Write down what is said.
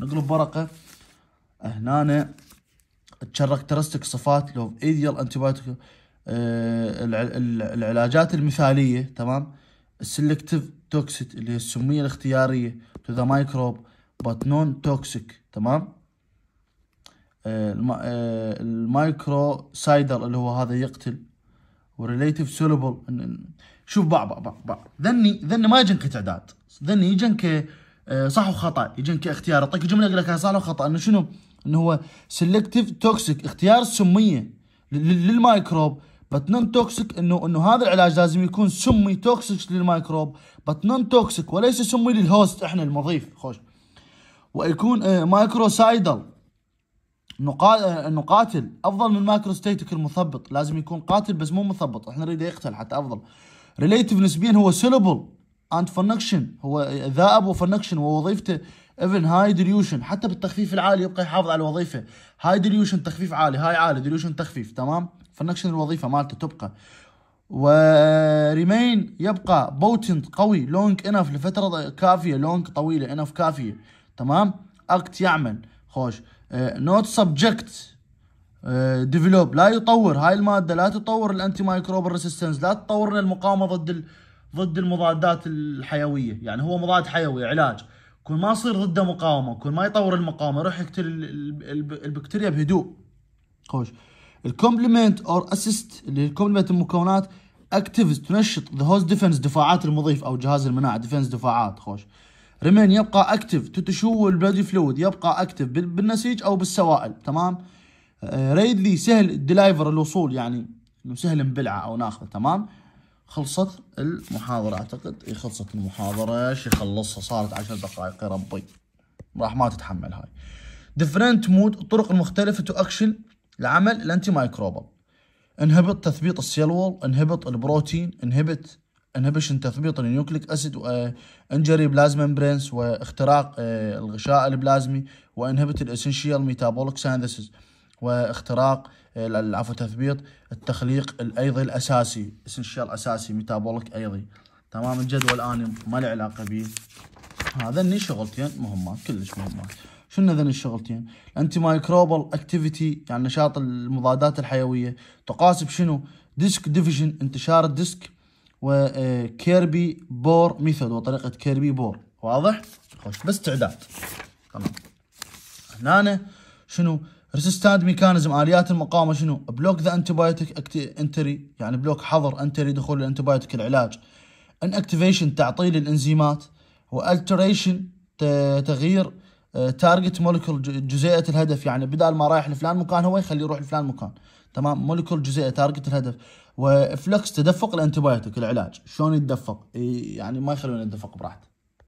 نقلب ورقه هنا ترستك صفات لو ايديال انتيبايوتيك آه، العلاجات المثاليه تمام السلكتيف توكسيت اللي هي السميه الاختياريه تو ذا مايكروب بات نون توكسيك تمام آه، آه، المايكرو سايدر اللي هو هذا يقتل وريليتيف سولبل شوف باع باع باع ذني ذني ما يجن كتعداد ذني يجن ك آه، صح وخطا يجيك اختيار اعطيك جمله اقول لك صح وخطا انه شنو؟ انه هو سلكتيف توكسيك اختيار السميه للمايكروب بت نون توكسيك انه انه هذا العلاج لازم يكون سمي توكسيك للمايكروب بت نون توكسيك وليس سمي للهوست احنا المضيف خوش ويكون مايكروسايدل انه قاتل افضل من مايكروستيتك المثبط لازم يكون قاتل بس مو مثبط احنا نريده يقتل حتى افضل ريليتيف نسبيا هو سيلبل اند function هو ذائب وفنكشن ووظيفته ايفن هاي ديليوشن حتى بالتخفيف العالي يبقى يحافظ على الوظيفه هاي ديليوشن تخفيف عالي هاي عالي ديليوشن تخفيف تمام فنكشن الوظيفه مالته تبقى وريمين يبقى بوتنت قوي لونج انف لفتره كافيه لونج طويله انف كافيه تمام اكت يعمل خوش نوت سبجكت ديفلوب لا يطور هاي الماده لا تطور الانتي مايكروبال ريسيستنس لا تطور المقاومه ضد ضد المضادات الحيويه يعني هو مضاد حيوي علاج كل ما يصير ضده مقاومه كل ما يطور المقاومه يروح يقتل البكتيريا بهدوء خوش الكومبلمنت اور اسيست اللي هي الكومبلمنت المكونات اكتف تنشط ذا هوست ديفنس دفاعات المضيف او جهاز المناعه ديفنس دفاعات خوش ريمين يبقى اكتف تتشو البلادي فلويد يبقى اكتف بالنسيج او بالسوائل تمام ريدلي آه، سهل الدلايفر الوصول يعني سهل نبلعه او ناخذه تمام خلصت المحاضرة اعتقد اي خلصت المحاضرة شي خلصها صارت عشر دقائق يا ربي راح ما تتحمل هاي ديفرنت مود الطرق المختلفة تو اكشن لعمل الانتي مايكروبال انهبط تثبيط السيل وول انهبط البروتين انهبط انهبشن تثبيط النيوكليك اسيد وانجري بلازما امبرينس واختراق آه، الغشاء البلازمي وانهبت الاسنشيال ميتابوليك سينثيسيس واختراق آه، عفوا تثبيط التخليق الايضي الاساسي اسنشال اساسي ميتابوليك ايضي تمام الجدول الان ما لي علاقه به هذا ني شغلتين مهمات كلش مهمات شنو ذن الشغلتين انتي مايكروبال اكتيفيتي يعني نشاط المضادات الحيويه تقاس بشنو ديسك ديفيجن انتشار الديسك وكيربي بور ميثود وطريقه كيربي بور واضح خش بس تعداد تمام هنا شنو ريسستاند ميكانيزم اليات المقاومه شنو؟ بلوك ذا انتيبايوتيك انتري يعني بلوك حظر انتري دخول الانتيبايوتيك العلاج. ان اكتيفيشن تعطيل الانزيمات والتريشن تغيير آه، تارجت مولكول جزيئه الهدف يعني بدال ما رايح لفلان مكان هو يخليه يروح لفلان مكان تمام مولكول جزيئه تارجت الهدف وفلكس تدفق الانتيبايوتيك العلاج شلون يتدفق يعني ما يخلونه يتدفق براحته